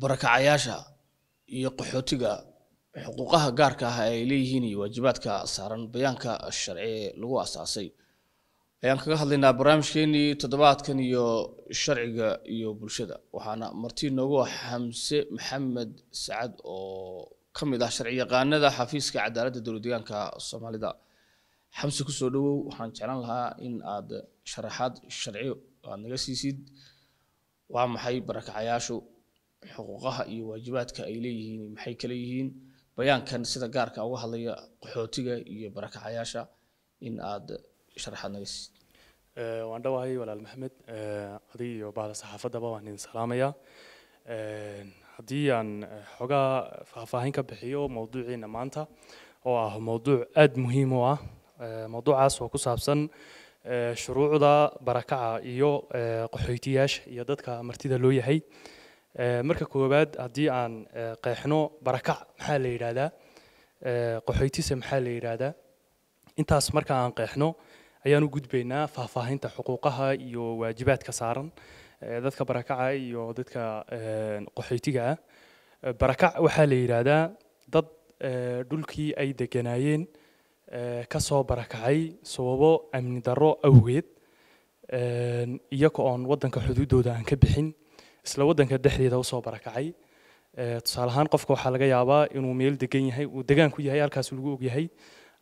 barakacayaasha iyo qaxootiga xuquuqaha gaarka ah ay leeyihiin iyo waajibaadka saaran bayaanka sharci ee lagu aasaasay ayaan kaga hadlaynaa barnaamijkeenii toddobaadkan iyo sharciga iyo bulshada waxaana marti noogu ah xamse maxamed sacad oo ka mid ah sharci yaqaanada xafiiska cadaaladda dowlad deegaanka soomaalida xamse kusoo dhowow waxaan jeclan lahaa in aad sharaxaad sharci aad naga siisid waa maxay barakacayaashu xuquuqaha iyo waajibaadka ay leeyihiin maxay kale yihiin bayaankan sida gaarka uga hadlaya qaxootiga iyo barakacayaasha in aad sharaxaad naga eh, waan dhawahay walaal maxamed eh, adiga iyo bahda saxaafaddaba waan idin salaamayaa eh, haddii aan xoogaa faahfaahin ka bixiyo mawduuciina maanta oo ah mawduuc aad muhiim u ah mawduucaas oo ku saabsan shuruucda barakaca iyo qaxootiyaasha iyo dadka martida loo yahay Eh, marka koowaad haddii aan eh, qeexno barakac maxaa la yidhaahdaa eh, qaxoytise maxaa la yidhaahdaa intaas marka aan qeexno ayaan u gudbaynaa faahfaahinta xuquuqaha iyo waajibaadka saaran dadka barakaca iyo dadka qaxoytiga ah barakac waxaa la yidhaahdaa dad dhulkii ay deganaayeen ka soo barakacay sababo amni darro awgeed iyagoo oon waddanka xuduuddooda aan ka bixin isla wadanka dhexdeeda usoo barakacay eh, tusaale ahaan qofka waxaa laga yaabaa inuu meel degan yahay uu degaan ku yahay halkaas lagu og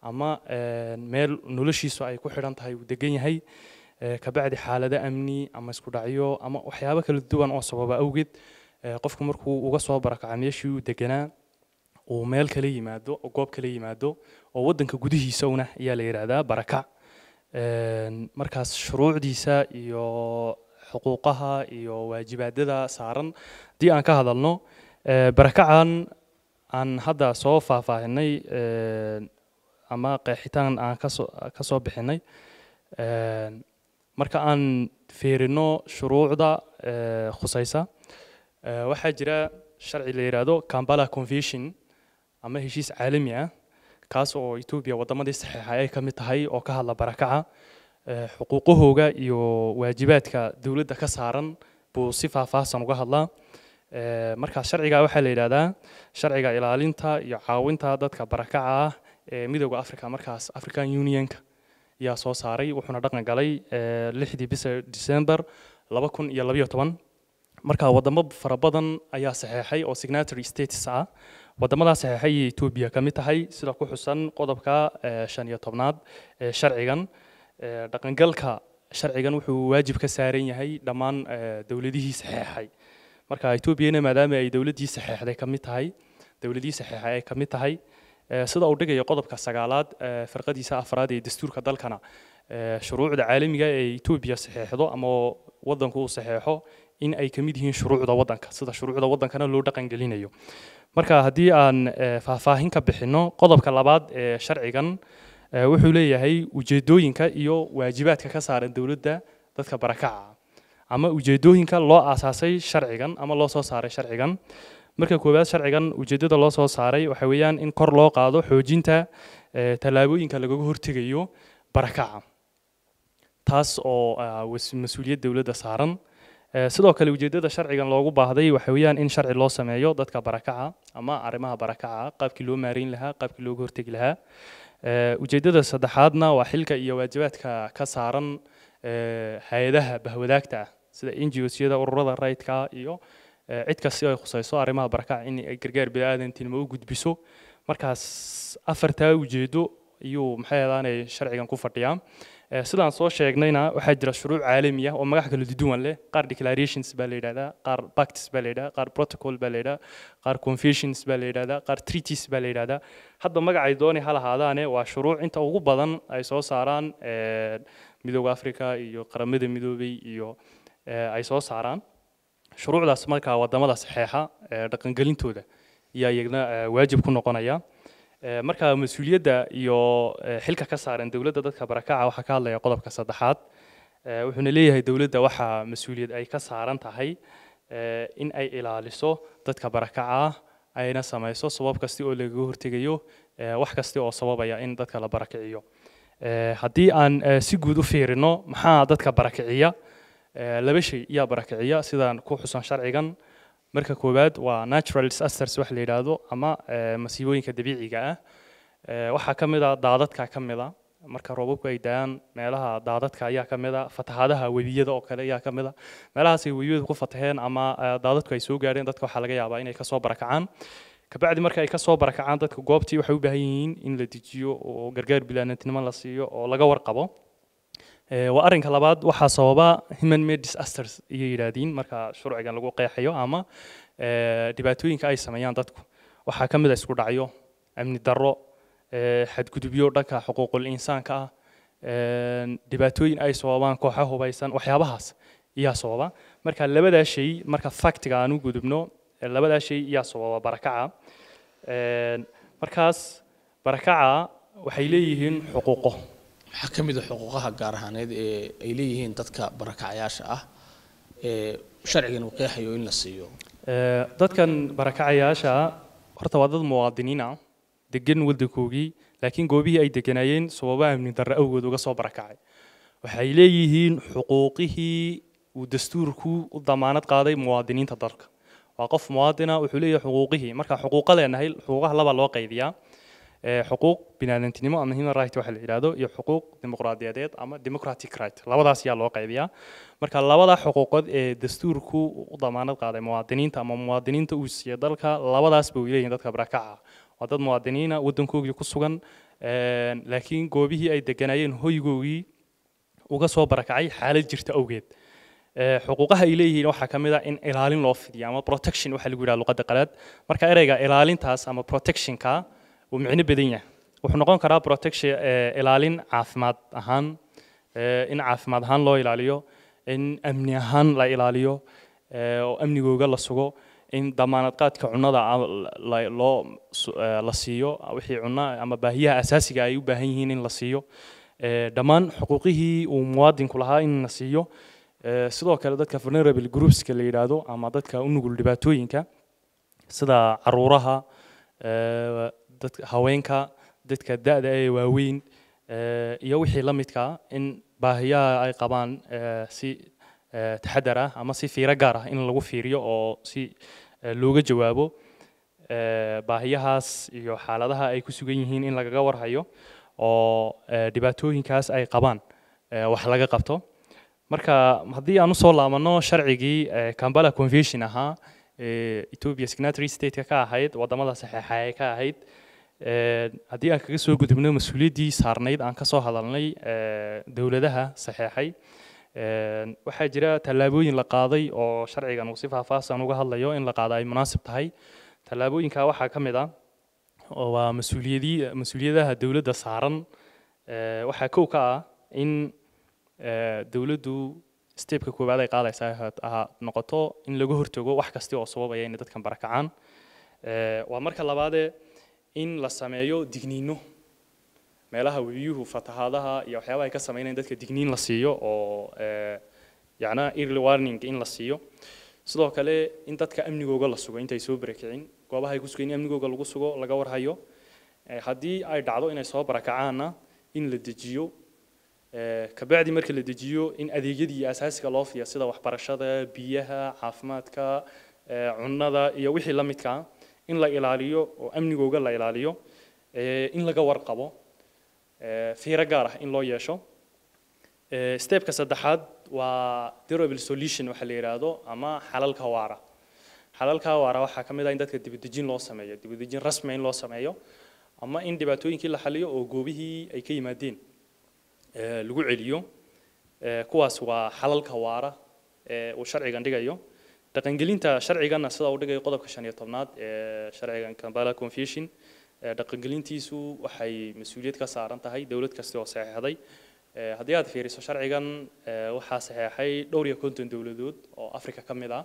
ama eh, meel noloshiisu ay ku xidhan tahay uu degan yahay eh, kabacdi xaalado amni ama isku dhacyo ama waxyaabo kala duwan oo sababa awgeed qofku markuu uga soo barakaca meeshii uu deganaa uu meel kala yimaado oo goob kala yimaado oo waddanka gudihiisawna ayaa la yidhaahdaa barakac markaas shuruucdiisa iyo xuquuqaha iyo waajibaadada saaran haddii aan ka hadalno eh, barakacan aan hadda soo faahfaahinay eh, ama qeexitaan aan ka soo bixinay eh, marka aan feerino shuruucda khusaysa waxaa jira sharci la yihaahdo cambala convention ama heshiis caalami ah kaas oo etoobiya waddamadii saxiixa ay ka mid tahay oo ka hadla barakaca Eh, xuquuqahooga iyo waajibaadka dowladda ka saaran buu si faahfaahsan uga hadlaa eh, marka sharciga waxaa la yidhahdaa sharciga ilaalinta iyo caawinta dadka barakaca ah ee midooda africa markaas african unionka yaa soo saaray wuxuuna dhaqan galay eh, lixdii bisha december laba kun iyo labayo toban marka wadamo fara badan ayaa saxeexay oo signatory states ah wadamadaa saxeexay iyo etoobiya ka mid tahay sida ku xusan qodobka shan iyo tobnaad ee sharcigan Eh, dhaqangalka sharcigan wuxuu waajib ka saaran yahay dhammaan eh, dowladihii saxeexay marka etoobiyana maadaama ay dowladii saxeexday ka mid tahay dowladii saxeexay ay ka mid tahay eh, sida uu dhigayo qodobka sagaalaad firqadiisa afraad ee dastuurka dalkana shuruucda caalamiga ee etoobiya saxeexdo ama wadanku uu saxeexo in ay ka yihiin shuruucda wadanka sida shuruucda wadankana loo dhaqangelinayo marka haddii aan faahfaahin ka bixinno qodobka labaad ee sharcigan wuxuu leeyahay ujeedooyinka iyo waajibaadka ka saaran dowladda dadka barakaca ama ujeedooyinka loo aasaasay sharcigan ama loo soo saaray sharcigan marka koowaad sharcigan ujeeddada loo soo saaray waxa weeyaan in kor loo qaado xoojinta tallaabooyinka lagaga hortegayo barakaca taas oo mas-uuliyad dowladda saaran sidoo kale ujeeddada sharcigan loogu baahday waxa weeyaan in sharci loo sameeyo dadka barakaca ama arrimaha barakaca qaabkii loo maareyn lahaa qaabkii looga hortegi lahaa ujeeddada saddexaadna waa xilka iyo waajibaadka ka saaran hay-adaha bahwadaagta ah sida ngos-yada ururada rayidka iyo cid kasti oo ay khusayso arrimaha barakac in ay gargaar bini-aadantinimo u gudbiso markaas afartaa ujeeddo ayuu maxay ahaanay sharcigan ku fadhiyaa sidaan soo sheegnayna waxaa jira shuruuc caalami ah oo magac kala duwan leh qaar declarations baa la yidhahdaa qaar pacts baa la yidhahdaa qaar protocol baa la yidhahdaa qaar conventions baa la yidhahdaa qaar treaties baa la yidhahdaa hadda magacay doonay ha lahaadaane waa shuruuc inta ugu badan ay soo saaraan midooda africa iyo qaramada midoobay iyo ay soo saaraan shuruucdaas markaa wadamada saxeexa dhaqangelintooda ayaa iyagna waajib ku noqonaya Eh, marka mas-uuliyadda iyo eh, xilka ka saaran dowladda dadka barakaca waxaa ka hadlaya qodobka saddexaad eh, wuxuuna leeyahay dowladda waxaa mas-uuliyad ay ka saaran tahay in ay ilaaliso dadka barakaca ayna samayso sabab kasti oo lagaga hortegayo wax kasti oo sababaya in dadka la barakiciyo haddii aan si guud u fiirino maxaa dadka barakiciya laba shay yaa barakiciya sidaan ku xusan sharcigan marka koowaad waa natural disasters wax la yidhaahdo ama masiibooyinka dabiiciga ah waxaa ka mid a daadadka ka mid a marka roobabku ay dayaan meelaha daadadka ayaa ka mid a fatahaadaha webiyada oo kale ayaa ka mid a meelahaasay webiyadu ku fataheen ama daadadku ay soo gaareen dadka waxaa laga yaabaa inay kasoo barakacaan kabacdi marka ay kasoo barakacaan dadka goobtii waxay u baahan yihiin in la dejiyo oo gargaar bilaanatinimo la siiyo oo laga warqabo إيه، وأرنك لباد وحا صوبا human made disasters يرادين مركا شروع عن لغو قيحيو أما إيه، دباتوين كأي سميان داتكو وحا كمدا سكود عيو أمن الدرو إيه، حد كدبيو داكا حقوق الإنسان كا دباتوين أي صوبان كوحا هو بايسان وحيا بحاس يا صوبا مركا لبدا شيء مركا فاكت غانو كدبنو لبدا شيء يا صوبا بركعة مركاس بركعة وحيليهن حقوقه waxaa ka mid ah xuquuqaha gaar ahaaneed ee ay leeyihiin dadka barakacayaasha ah ee sharcigan uu qeexayo in la siiyo dadkan barakacayaasha horta waa dad muwaadiniin ah degan waddankoogii laakiin goobihii ay deganaayeen sababaha amni darre awgeed uga soo barakacay waxay leeyihiin xuquuqihii uu dastuurku u damaanad qaaday muwaadiniinta dalka waa qof muwaadina wuxuu leeyahay xuquuqihii marka xuquuqadeenahay xuquuqaha laba loo qaydiyaa Eh, xuquuq binaadamtinimo ama human right waxa la yidhahdo iyo xuquuq dimuqraadiyadeed ama democratic right labadaas ayaa loo qaybiyaa marka labada xuquuqood ee dastuurku u damaanad qaaday muwaadiniinta ama muwaadiniinta uu siiya dalka labadaasba way leeyihin dadka barakaca waa dad muwaadiniina waddankoogii ku sugan eh, laakiin goobihii ay deganayeen hoygoogii uga soo barakacay xaalad jirta awgeed eh, xuquuqaha ay leeyihiin waxaa ka mid ah in ilaalin loo fidiyo ama protection waxa lagu yidhaha luqadda qalaad marka ereyga ilaalintaas ama protectionka wuu micno badan yahay wuxuu noqon karaa protection eh, ilaalin caafimaad ahaan eh, in caafimaad ahaan loo ilaaliyo in amni ahaan la ilaaliyo eh, oo amnigooga la sugo in damaanad qaadka cunada ah loo la siiyo ah, wixii cunna ama baahiyaha asaasiga ah ay u baahan yihiin in la siiyo dhammaan xuquuqihii uu muwaadinku lahaa in la siiyo sidoo kale dadka vulnerable groupska la yidhaahdo ama dadka u nugul dhibaatooyinka sida caruuraha dadka haweenka dadka da-da ee waaweyn eh, iyo wixii la midka in baahiyaha ay qabaan eh, si eh, taxadar ah ama si fiiro gaar ah in lagu fiiriyo oo si looga jawaabo baahiyahaas iyo xaaladaha ay ku sugan yihiin in lagaga warhayo oo dhibaatooyinkaas ay qabaan wax laga qabto marka haddii aan usoo laabano sharcigii cambala convention ahaa ethiopia signatory state-ka ahayd waddamada saxeexaye ka ahayd Eh, haddii aan kaga soo gudubno mas-uuliyaddii saarnayd aan ka soo hadalnay eh, dowladaha saxeexay eh, waxaa jira tallaabooyin la qaaday oo sharcigan uu si faahfaahsan uga hadlayo in la qaada ay munaasib tahay tallaabooyinka waxaa ka mid ah oo waa mas-uuliyadii mas-uuliyadaha dowladda saaran waxaa kow ka ah in dowladdu stebka koowaad ay qaadaysaa ha noqoto in laga hortago wax kasta oo sababaya inay dadkan barakacaan waa marka labaadee in la sameeyo digniino meelaha webiyuhu fatahaadaha iyo waxyaabaha ay ka samaynayan dadka digniin la siiyo oo eh, yana early warning in la siiyo sidoo kale in dadka amnigooga la sugo intay soo barakicin goobaha ay ku sugayin amnigooga lagu sugo laga warhayo eh, haddii ay dhacdo inay soo barakacaanna in la dejiyo eh, kabacdi marka la dejiyo in adeegyadii asaasiga loo fiya sida waxbarashada biyaha caafimaadka cunnada iyo wixii la midkaa in la ilaaliyo oo amnigooga la ilaaliyo in laga warqabo fiiro gaar ah in loo yeesho stebka saddexaad waa durable solution waxa la yidhaahdo ama xalalka waara xalalka waara waxaa ka mid ah in dadka dibadejin loo sameeyo dibadejin rasmiya in loo sameeyo ama in dhibaatooyinkii la xaliyo oo goobihii ay ka yimaadeen lagu celiyo kuwaas waa xalalka waara uu sharcigan dhigayo dhaqangelinta sharcigana sida uu dhigay qodobka shan iyo tobnaad ee sharcigan Kampala Convention dhaqangelintiisu waxay mas'uuliyad ka saaran tahay dawlad kasta oo saxiixday haddii aad fiiriso sharcigan waxaa saxiixay dhowr iyo konton dowladood oo Afrika ka mid ah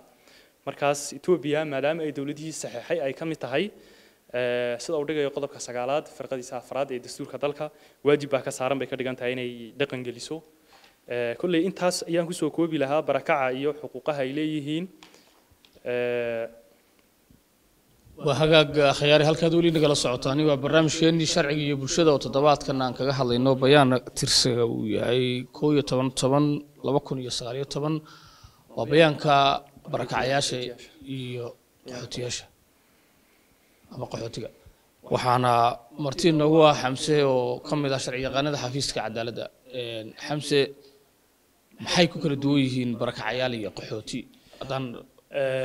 markaas Ethiopia maadaama ay dawladihii saxiixay ay ka mid tahay sida uu dhigayo qodobka sagaalaad firqadiisa afraad ee dastuurka dalka waajib baa ka saaran bay ka dhigan tahay inay dhaqan kolley intaas ayaan kusoo koobi lahaa barakaca iyo xuquuqaha ay leeyihiin waa hagaag akhyaari uh, halkaad weli nagala socotaani waa barnaamijkeenii sharciga iyo bulshada oo toddobaadkan aan kaga hadlayno bayaan tirsiga uu yahay koo iyo toban toban laba kun iyo sagaaliyo toban waa bayaanka barakacayaasha iyo qaxootiyaasha ama qaxootiga waxaana marti nagu ah xamse oo ka mid ah sharci yaqaanada xafiiska cadaaladda xamse maxay ku kala duwan yihiin barakacayaal iyo qaxooti haddaan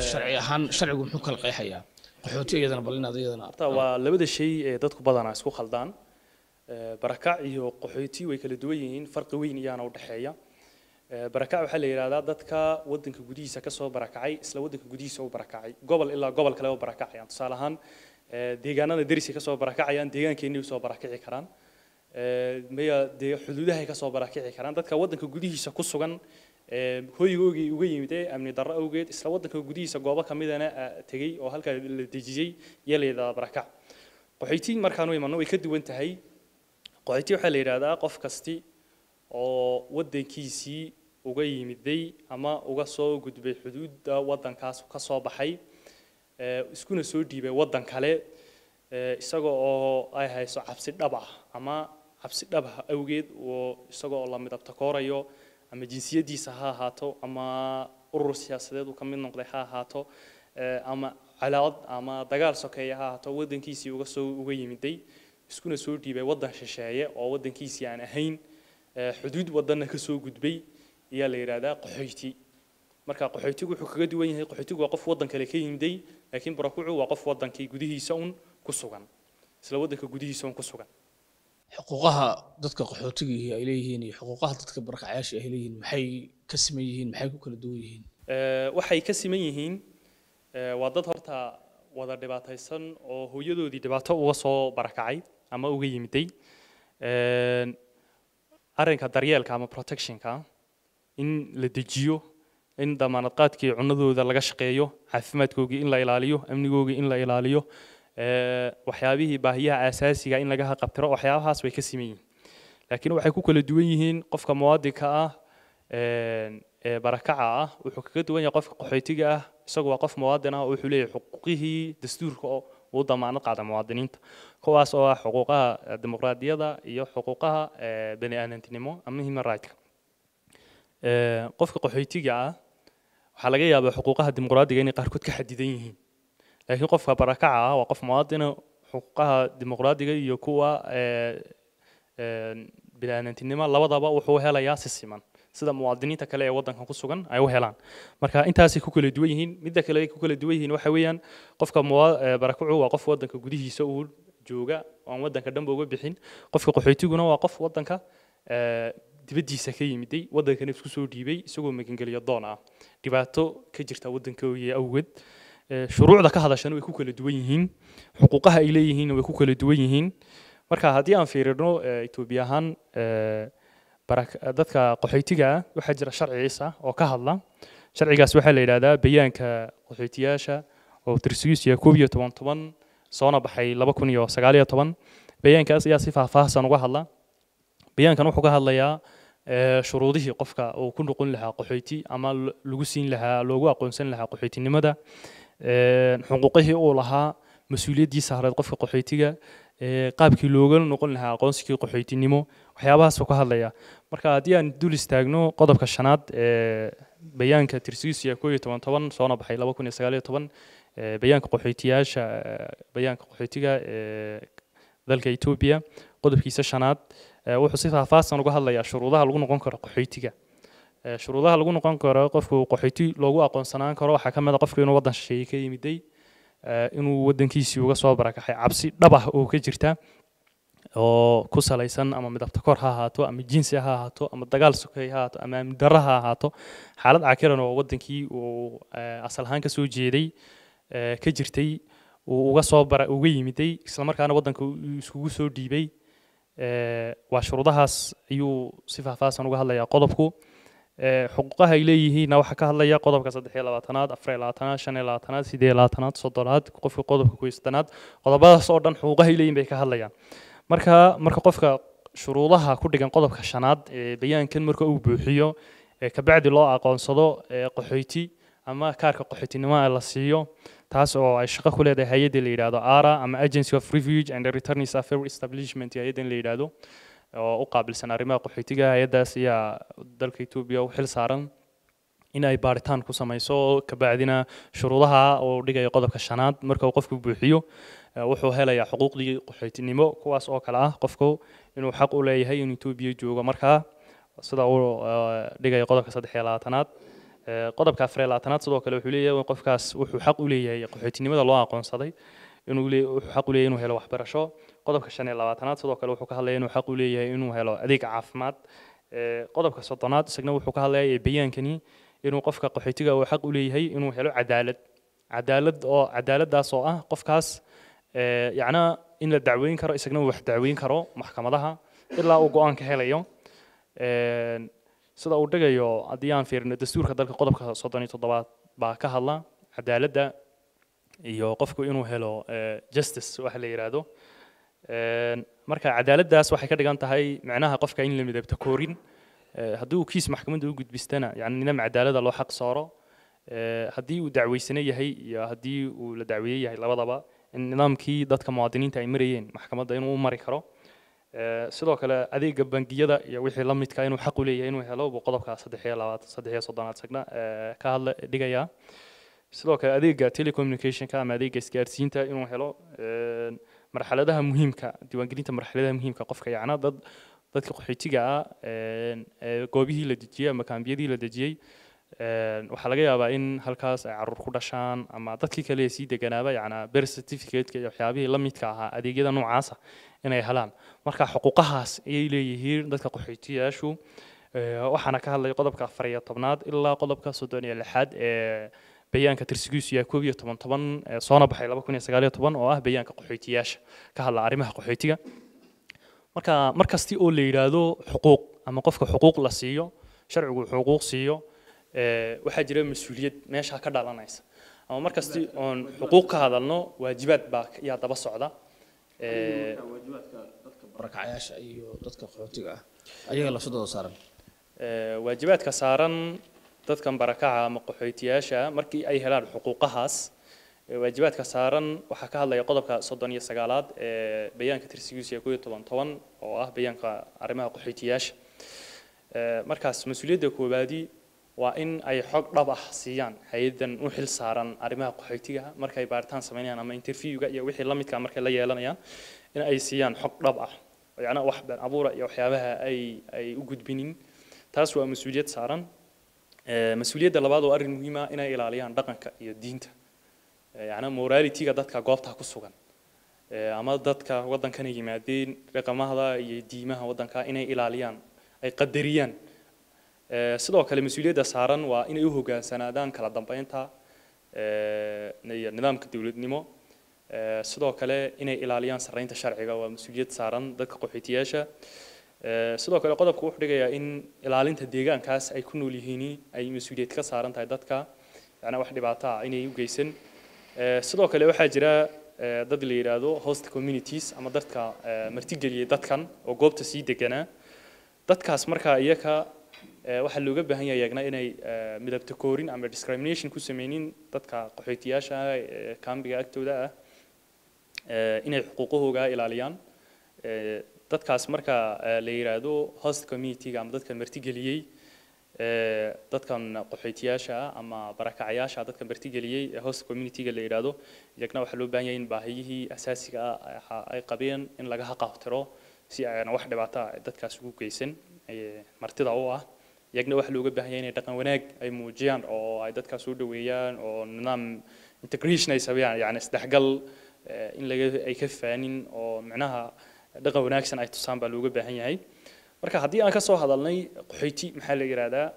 sharci ahaan sharcigu muxuu kala qeexayaa qaxooti iyadana bal inaad iyadana waa labada shay ee dadku badanaa isku khaldaan barakac iyo qaxooti way kala duwan yihiin farqi weyn iyaana u dhexeeya barakac waxaa la yidhahdaa dadka wadanka gudihiisa kasoo barakacay isla wadanka gudihiisa u barakacay gobol ilaa gobol kale u barakacayaan tusaale ahaan deegaanada derisay kasoo barakacayaan deegaankeenni usoo barakici karaan maya dee xuduudahay kasoo barakici karaan dadka wadanka gudihiisa ku sugan hoygoogii uga yimid ee amni darro awgeed isla waddanka gudihiisa goobo kamidana tegey oo halkaa la dejiyey yaa la barakac qaxoyti markaan u way ka duwan tahay qaxoyti waxaa la yidhahdaa qof kasti oo waddankiisii uga yimiday ama uga soo gudbay xuduudda waddankaas ka soo baxay iskuna soo dhiibay waddan kale isaga oo ay hayso cabsi dhab ah ama cabsi dhab ah awgeed isagoo isaga oo la ama jinsiyadiisa ha ahaato ama urur siyaasadeed uu kamid noqday ha ahaato eh, ama calaad ama dagaal sokeeya ha ahaato wadankiisii uga soo uga yimiday iskuna soo dhiibay wadan shisheeye oo wadankiisii aan ahayn eh, xuduud wadanna ka gudbay ayaa la yidhaahdaa qaxoyti marka qaxooytigu wuxuu kaga duwan yahay qaxooytigu waa qof wadan kale ka yimiday laakiin barakuucu waa qof wadankii gudihiisa un ku sugan isla wadanka gudihiisa un ku sugan xuquuqaha dadka qaxootigahi ay leeyihiin iyo xuquuqaha dadka barakacayaasha ay leeyihiin maxay ka siman yihiin maxay ku kala duwan yihiin eh, waxay ka siman yihiin eh, waa dad horta wada dhibaataysan oo hooyadoodii dhibaato uga soo barakacay ama uga yimiday arrinka daryeelka ama protectionka in la dejiyo in damaanad qaadkii cunadooda laga shaqeeyo caafimaadkoogii in la ilaaliyo amnigoogii in la ilaaliyo waxyaabihii baahiyaha aasaasiga in laga qabtiro waxyaabahaas way ka siman yihiin laakiin waxay ku kala duwan yihiin qofka muwaadinka ah ee barakaca ah wuxuu kaga duwan yahay qofka qaxootiga ah isagu waa qof muwaadin ah wuxuu leeyahay xuquuqihii dastuurka uu damaanad qaada muwaadiniinta kuwaas oo ah xuquuqaha dimuqraadiyada iyo xuquuqaha bani aadantinimo ama human rightka qofka qaxootiga ah waxaa laga yaabaa xuquuqaha dimuqraadiga inay qaarkood ka xadidan yihiin laakiin qofka barakaca ah waa qof muwaadina xuquuqaha dimuqraadiga iyo kuwa biniaadantinimo labadaba wuxuu helayaa si siman sida muwaadiniinta kale ee wadankan ku sugan ay u helaan marka intaasay ku kala duwan yihiin midda kale ay ku kala duwan yihiin waxa weeyaan qofka barakacu waa qof wadanka gudihiisa uu jooga aan wadanka dhanba uga bixin qofka qaxootiguna waa qof wadanka dibaddiisa ka yimiday wadankana isku soo dhiibay isagoo magangeliyo doon ah dhibaato ka jirta wadanka awgeed shuruucda ka hadashana way ku kala duwan yihiin xuquuqaha ay leeyihiin way ku kala duwan yihiin marka haddii aan fiirino etoobiya ahaan dadka qaxootiga ah waxaa jira sharci ciisa oo ka hadla sharcigaas waxaa la yidhahdaa bayaanka qaxootiyaasha oo tirsigiisu yahay koob iyo toban toban soona baxay laba kun iyo sagaal iyo toban bayaankaas ayaa si faahfaahsan uga hadla bayaankan wuxuu ka hadlayaa shuruudihii qofka uu ku noqon lahaa qaxooti ama lagu siin lahaa loogu aqoonsan lahaa qaxootinimada xuquuqihii uu lahaa mas uuliyaddii hareed qofka qaxootiga qaabkii looga noqon lahaa aqoonsigii qaxooytinimo waxyaabahaasuu ka hadlaya marka haddii aan dul istaagno qodobka shanaad ee bayaanka tirsigiisiya koo iyo toban toban soona baxay laba kun iyo sagaal iyo toban bayaanka qaxooytiyaasha bayaanka qaxootiga ee dalka etoobiya qodobkiisa shanaad wuxuu si faahfaahsan uga hadlayaa shuruudaha lagu noqon karo qaxooytiga shuruudaha lagu noqon karo qofku qaxoyti loogu aqoonsanaan karo waxaa ka mid a ah qofku inuu waddan shisheeye ka yimiday inuu waddankiisii uga soo barakaxay cabsi dhab ah oo ka jirta oo ku salaysan ama midabta kor ha ahaato ama jinsi ha ahaato ama dagaal sokay ha ahaato ama amnidarra ha ahaato xaalad cakiran oo waddankii uu asal ahaan ka jeeday ka jirtay uu uga soo bara uga yimiday islamarkaana waddanka iskugu soo dhiibay waa shuruudahaas ayuu si faahfaahsan uga hadlayaa qodobku Eh, xuquuqaha ay leeyihiinna waxaa ka hadlaya qodobka saddexiyo labaatanaad afariyo labaatanaad shaniyo labaatanaad sideeyo labaatanaad soddonaad qofka qodobka kuiistanaad qodobadaas oo dhan xuquuqaha ay leeyihin bay ka hadlayaan marka marka qofka shuruudaha ku dhigan qodobka shanaad eh, bayaankan marka uu buuxiyo eh, kabacdi loo aqoonsado qaxoyti ama kaarka qaxootinimoa la siiyo taas oo ay shaqo ku leedahay hay-adda la yidhahdo ara ama agency of refuge and returnees affair establishment hay-addan la yidhahdo oo u qaabilsan arrimaha qaxootiga hay-addaas ayaa dalka etoobiya u xil saaran in ay baaritaan ku samayso kabacdina shuruudaha uu dhigayo qodobka shanaad marka uu qofku buuxiyo wuxuu helayaa xuquuqdii qaxootinimo kuwaas oo kale ah qofku inuu xaq u leeyahay inuu etoobiya joogo markaa sida uu dhigayo qodobka saddex iyo labaatanaad qodobka afar iyo labaatanaad sidoo kale wuxuu leeyahay qofkaas wuxuu xaq u leeyahay qaxootinimada loo aqoonsaday inuu xaq u leeyahay inuu helo waxbarasho qodobka shan iyo labaatanaad sidoo kale wuxuu ka hadlaya inuu xaq u leeyahay inuu helo adeeg caafimaad qodobka soddonaad isagna wuxuu ka hadlaya bayaankani inuu qofka qaxootiga uu xaq u leeyahay inuu helo cadaalad cadaalad oo cadaaladaas oo ah qofkaas yacnaa in la dacweyn karo isagna uu wax dacweyn karo maxkamadaha ilaa uu go-aan ka helayo sida uu dhigayo haddii aan fiirino dastuurka dalka qodobka soddon iyo toddobaad baa ka hadla cadaaladda iyo qofku inuu helo justice wax la yidhaahdo marka cadaaladdaas waxay ka dhigan tahay micnaha qofka in la midabto koorin haddii uu kiis maxkamadda u gudbistana yani ninam cadaalada loo xaq saaro haddii uu dacweysane yahay iyo haddii uu la dacweeye yahay labadaba in nidaamkii dadka muwaadiniinta ay marayeen maxkamadda inuu u mari karo sidoo kale adeega bangiyada iyo wixii la midka inuu xaq u leeyahay inuu helo buu qodobka saddex iyo labaatan saddex iyo soddonaad sagna ka hadla dhigayaa sidoo kale adeega telecommunicationka ama adeega isgaarsiinta inuu helo marxaladaha muhiimka diiwaangelinta marxaladaha muhiimka qofka yacna dad dadka qaxootiga ah goobihii la dejiyey ama kaambiyadii la dejiyey waxaa laga yaabaa in halkaas ay caruur ku dhashaan ama dadkii kale ee sii deganaaba yacna ber certificateka iyo waxyaabihii la midka ahaa adeegyada noocaasa inay helaan marka xuquuqahaas ayay leeyihiin dadka qaxootiyaashu waxaana ka hadlay qodobka afar iyo tobnaad ilaa qodobka soddon iyo lixaad ee bayaanka tirsigiisu yahay koob iyo toban toban soona baxay laba kun iyo sagaal iyo toban oo ah bayaanka qaxooytiyaasha ka hadla arrimaha qaxooytiga marka mar kasti oo la yidhaahdo xuquuq ama qofka xuquuq la siiyo sharcigu xuquuq siiyo waxaa jira mas-uuliyad meesha ka dhalanaysa ama mar oon xuquuq ka hadalno waajibaad baa yaa daba socda ah, waajibaadka saaran dadkan barakaca ama qaxooytiyaasha markii ay helaan xuquuqahaas waajibaadka saaran waxaa ka hadlaya qodobka soddon iyo sagaalaad ee bayaanka tirsigiisu ee koo iyo toban toban oo ah bayaanka arrimaha qaxooytiyaasha markaas mas-uuliyadda koowaadi waa in ay xog dhab ah siiyaan hay-adan u xil saaran arrimaha qaxooytiga markay baaritaan samaynayaan ama interviewga iyo wixii la midka markay la yeelanayaan in ay siiyaan xog dhab ah yacnaa wax been abuura iyo waxyaabaha ay ay u gudbinin taas waa mas-uuliyad saaran mas-uuliyadda labaad oo arrin muhiima inay ilaaliyaan dhaqanka iyo diinta yanaa moralityga dadka goobta ku sugan ama dadka waddankana yimaadeen dhaqamada iyo diimaha waddanka inay ilaaliyaan ay qadariyaan sidoo kale mas-uuliyadda saaran waa inay u hogaansanaadaan kala dambeynta iyo nidaamka dowladnimo sidoo kale inay ilaaliyaan saraynta sharciga waa mas-uuliyad saaran dadka qaxootiyaasha Eh, sidoo kale qodobku wuxuu dhigayaa in ilaalinta deegaankaas ay ku nool yihiin ay mas-uuliyad ka saaran tahay dadka yanaa wax dhibaato inay u geysan eh, sidoo kale waxaa jira eh, dad la yidhaahdo host communities ama dadka martigeliyay dadkan oo goobta sii deganaa dadkaas markaa iyaka waxaa looga baahan yahay yagna inay midabta koorin ama discrimination ku sameynin dadka qaxootiyaasha ah kaambiga agtooda ah inay xuquuqahooga ilaaliyaan dadkaas marka eh, la yiraahdo host community-ga ama dadka martigeliyey eh, dadkan qaxootiyaasha ama barakacayaasha dadka martigeliyey ee host community la yiraahdo iyagna waxaa loo baahan in baahiyihii asaasiga ah ay qabeen in laga haqaftiro si ayna wax dhibaato ah dadkaas ugu geysan martida u ah iyagna waxaa looga baahan inay dhaqan wanaag ay muujiyaan oo ay dadkaas u dhoweeyaan oo nidaam integration ay sameeyaan yani isdhexgal eh, in laga ay ka faanin oo micnaha dhaqan wanaagsan ay tusaan baa looga baahan yahay marka haddii aan kasoo hadalnay qaxoyti maxaa la yidhahdaa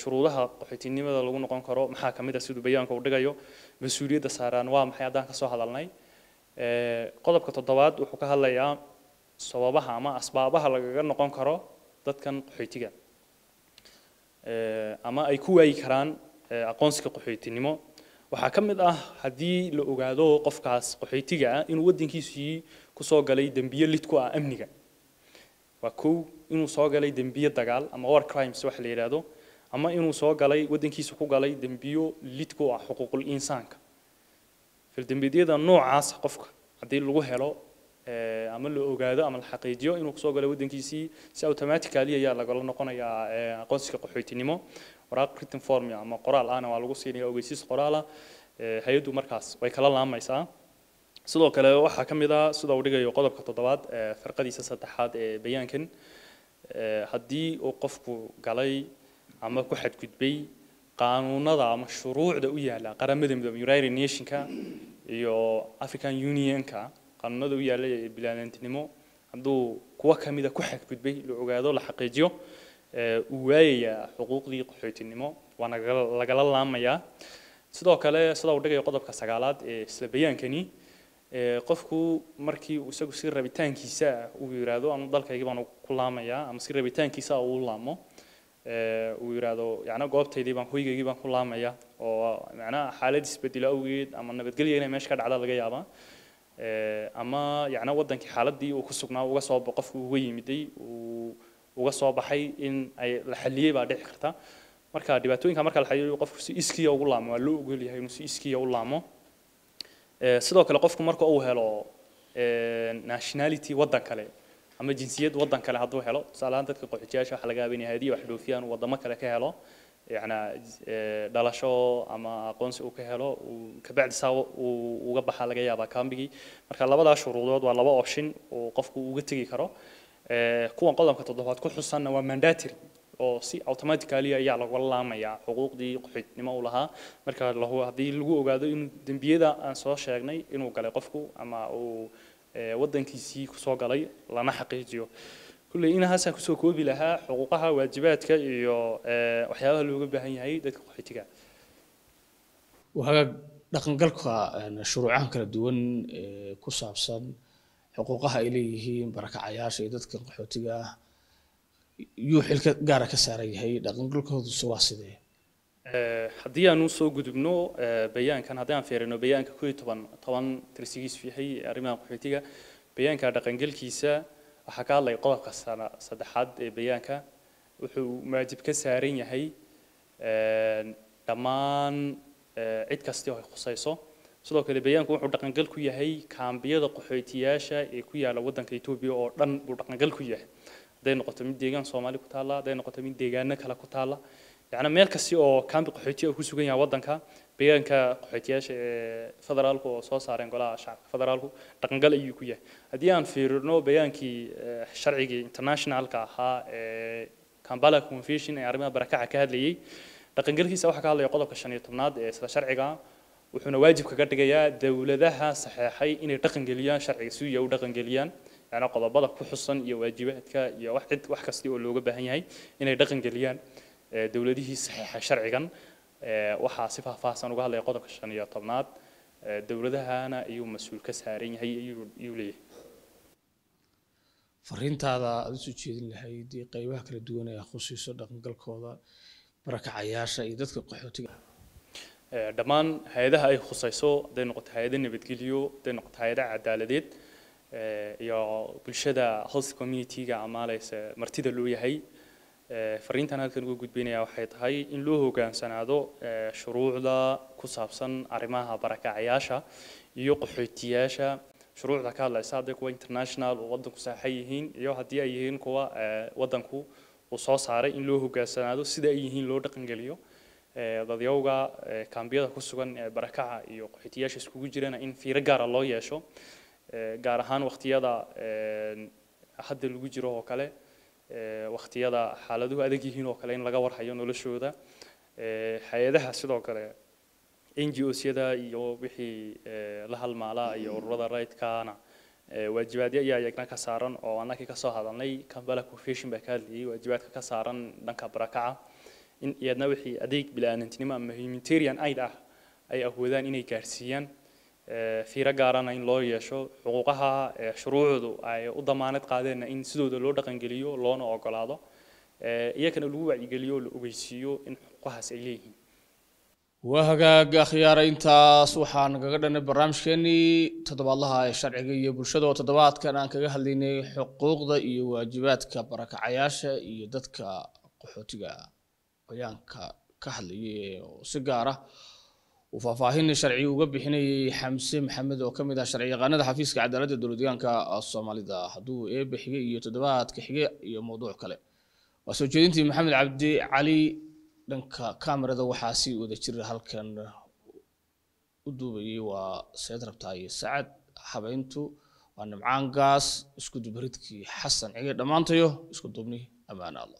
shuruudaha qaxoytinimada lagu noqon karo maxaa kamid ah siduu bayaanka u dhigayo mas-uuliyadda saaraan waa maxay haddaan kasoo hadalnay qodobka toddobaad wuxuu ka hadlayaa sababaha ama asbaabaha lagaga noqon karo dadkan qaxoytiga ama ay ku waayi karaan aqoonsiga qaxoytinimo waxaa ka mid ah haddii la ogaado qofkaas qaxoytiga ah inuu waddankiisii kusoo galay dembiye lid ku ah amniga waa kow inuu soo galay dembiye dagaal ama war crimes waxa la yidhaahdo ama inuu soo galay waddankiisa ku galay dembiyo lid ku ah xuquuqul insaanka firdembiidyada noocaasa ah, qofka haddii lagu helo eh, ama la ogaado ama la xaqiijiyo inuu kusoo galay waddankiisii si automatically ayaa lagala noqonayaa eh, aqoonsiga qaxootinimo waraaq written form ama qoraal ahna waa lagu siinaya ogeysiis qoraala eh, hay-addu markaas way kala laamaysaa sidoo kale waxaa ka mid ah sida uu dhigayo qodobka toddobaad farqadiisa saddexaad ee bayaankan haddii uu qofku galay ama ku xadgudbay qaanuunada ama shuruucda u yaala qaramada midoobe united nationka iyo african unionka qaanuunada u yaala ee bilaadantinimo hadduu kuwa ka mida ah ku xadgudbay la ogaado la xaqiijiyo uu waayayaa xuquuqdii qaxootinimo waana lagala laamayaa sidoo kale sida uu dhigayo qodobka sagaalaad ee isla bayaankani Eh, qofku markii isagu si rabitaankiisaa uu yidhaahdo anu dalkayga baan ku laamayaa ama si rabitaankiisaa uu laamo eh, uu yidhaahdo yana goobtaydii baan hoygaygii baan ku laamayaa oo macnaha xaalad isbedelo awgeed ama nabadgelya meesha ka dhacda laga yaabaa eh, ama yana wadankii xaaladii uu ku sugnaa uga soo qofku uga yimiday uu uga soo baxay in ay la xaliyey baa dhici karta marka dhibaatooyinka marka la xaliyo qofku si iskiya ugu laamo waa loo ogolyahay inuu si iskiya u laamo Eh, sidoo kale qofku marka uu helo eh, nationality waddan kale ama jinsiyad waddan kale hadduu helo tusaalahaan dadka qaxoojiyaasha waxaa laga yaaba inay haadiya wax dhoofiyaan waddamo kale ka helo yacnaa eh, dhalasho ama aqoonsi uu ka helo kabacdi saa uu uga baxaa laga yaabaa kambigii marka labadaa shuruudood waa laba option uu qofku uga tegi karo kuwan qodobka toddobaad ku xusanna waa mandatory oo si automatically ayaa lagu laamayaa xuquuqdii qoxidnimo u lahaa marka haddii lagu ogaado in dembiyada aan soo sheegnay inuu galay qofku ama uu eh, wadankiisii kusoo galay lana xaqiijiyo kulley inahaasaan kusoo koobi lahaa xuquuqaha waajibaadka iyo eh, waxyaabaha looga baahan yahay dadka qaxootiga wahagaag dhaqangalka eh, shuruucaha kala duwan ku saabsan xuquuqaha ay leeyihiin barakacayaasha iyo dadka qaxootiga ah yuu xilka gaara ka saaran yahay dhaqandhulkoodusu waa sidee eh, haddii aan usoo gudubno eh, bayaankan haddii aan fiirino bayaanka koo toban toban tirsigiisu yahay arrimaha qaxootiga bayaanka dhaqangelkiisa waxaa ka hadlaya qodobka sana saddexaad ee bayaanka wuxuu maajib ka saaran yahay eh, dhammaan cid kasti ay khusayso sidoo kale bayaanku wuxuu dhaqangal ku yahay kaambiyada qaxootiyaasha ee ku yaala waddanka etoobiya oo dhan buu dhaqangal ku yahay haday noqoto mid deegaan soomaali ku taalla haday noqoto mid deegaano kale ku taalla yacni meel kasti oo kambi qaxootiya ku sugan yahay waddanka deegaanka qaxootiyaasha ee federaalku oo soo saareen golaha shacabka federaalku dhaqangal ayuu ku yahay haddii aan fiirino bayaankii eh, sharcigii internationalka ahaa ee kampala convention ee arrimaha barakaca ka hadlayey dhaqangalkiisa waxaa ka hadlaya qodobka shan iyo tobnaad ee isla sharciga wuxuuna waajib kaga dhigayaa dowladaha saxeexay inay dhaqangeliyaan sharciga si uu dhaqangeliyaan macnaa qodobada ku xusan iyo waajibaadka iyo wax cid wax kasta oo looga baahan yahay inay dhaqangeliyaan dowladihii saxiixa sharcigan waxaa si faahfaahsan uga hadlaya qodobka shan iyo tobnaad dowladahana ayuu mas-uul ka saaran yahay ayuu leeyahay fariintaada aada isu jeedin lahayd iyo qeybaha kala duwan ee khusiiso dhaqangalkooda barakacayaasha iyo dadka qaxootiga dhammaan hay-adaha ay khusayso hadday noqoto hay-ada nabadgelyo hadday noqoto hay-ada cadaaladeed Eh, iyo bulshada host community-ga martida loo yahay eh, fariintan halkan ugu gudbinaya waxay tahay in loo hogaansanaado eh, shuruucda ku saabsan arrimaha barakacayaasha iyo qaxootiyaasha shuruucda ka hadlaysa hadday kuwa international oo wadanku saaxan yihiin iyo haddii ay yihiin kuwa wadanku uu soo saaray in loo hogaansanaado sida ay yihiin loo dhaqangeliyo dadyowga kaambiyada ku sugan ee barakaca iyo qaxootiyaasha iskugu jirana in fiiro gaara ah loo yeesho Eh, gaar ahaan wakhtiyada eh, hadda lagu jiro oo kale eh, wakhtiyada xaaladuhu adag yihiin oo kale in laga warhayo noloshooda hay-adaha sidoo kale n g o syada iyo wixii la halmaala iyo ururada rightkaana waajibaadyo ayaa iyagna ka saaran oo annakii kasoo hadalnay kambala confusion baa ka hadlayay waajibaadka ka saaran dhanka barakaca in iyadna wixii adeeg bilaadantinimo ama humanitarian aid ah ay awoodaan inay gaarsiiyaan fiiro gaarana in loo yeesho xuquuqaha shuruucdu ay u damaanad qaadeenna in sidooda loo dhaqangeliyo loona ogolaado iyakana lagu wacyigeliyo o la ogeysiiyo in xuquuqahaas ay leeyihiin waa hagaag akhyaara intaas waxaan kaga dhannay barnaamijkeenii toddobaadlaha ee sharciga iyo bulshada oo toddobaadkan aan kaga hadlaynay xuquuqda iyo waajibaadka barakacayaasha iyo dadka qaxootiga qoyaanka ka hadlayay oo si gaara ah uu faahfaahin sharci uga bixinayay xamse maxamed oo ka mid ah sharciyaqaanada xafiiska cadaaladda dowladgoaanka soomaalida hadduu eebbe xige iyo toddobaadka xige iyo mowduuc kale waa soo jeedintii maxamed cabdi cali dhanka kamerada waxaa sii wada jira halkan u duubayay waa sayid rabtaa sacad habeyntu waa nimcaan gaas isku dubaridkii xasan cige dhammaantayo isku duubni ammaana alla